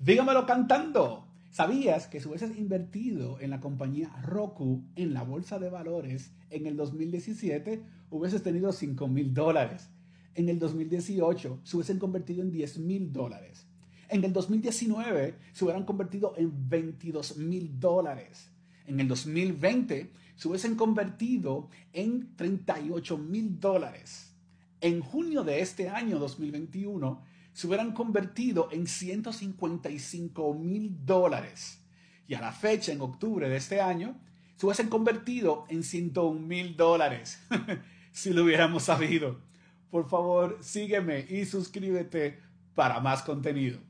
Dígamelo cantando. ¿Sabías que si hubieses invertido en la compañía Roku en la bolsa de valores en el 2017, hubieses tenido 5 mil dólares? En el 2018 se hubiesen convertido en 10 mil dólares. En el 2019 se hubieran convertido en 22 mil dólares. En el 2020 se hubiesen convertido en 38 mil dólares. En junio de este año 2021 se hubieran convertido en 155 mil dólares. Y a la fecha, en octubre de este año, se hubiesen convertido en 101 mil dólares. si lo hubiéramos sabido. Por favor, sígueme y suscríbete para más contenido.